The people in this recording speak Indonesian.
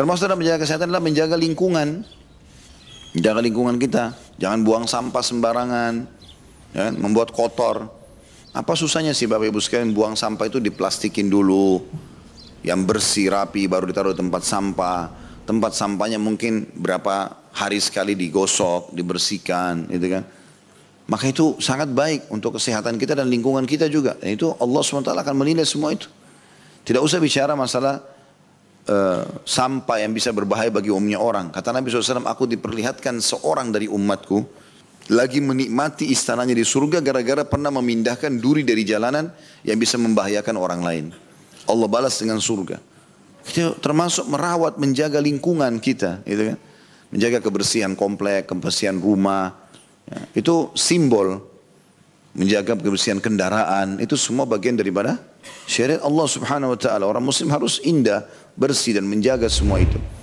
Termasuk dalam menjaga kesehatan adalah menjaga lingkungan. Menjaga lingkungan kita. Jangan buang sampah sembarangan. Ya, membuat kotor. Apa susahnya sih Bapak Ibu sekalian buang sampah itu diplastikin dulu. Yang bersih, rapi, baru ditaruh di tempat sampah. Tempat sampahnya mungkin berapa hari sekali digosok, dibersihkan gitu kan. Maka itu sangat baik untuk kesehatan kita dan lingkungan kita juga. Dan itu Allah SWT akan menilai semua itu. Tidak usah bicara masalah Eh, sampah yang bisa berbahaya bagi umumnya orang. Kata Nabi SAW, aku diperlihatkan seorang dari umatku lagi menikmati istananya di surga gara-gara pernah memindahkan duri dari jalanan yang bisa membahayakan orang lain. Allah balas dengan surga. Kita termasuk merawat, menjaga lingkungan kita, gitu kan? Menjaga kebersihan komplek, kebersihan rumah. Ya, itu simbol menjaga kebersihan kendaraan, itu semua bagian daripada syariat Allah Subhanahu wa taala. Orang muslim harus indah, bersih dan menjaga semua itu.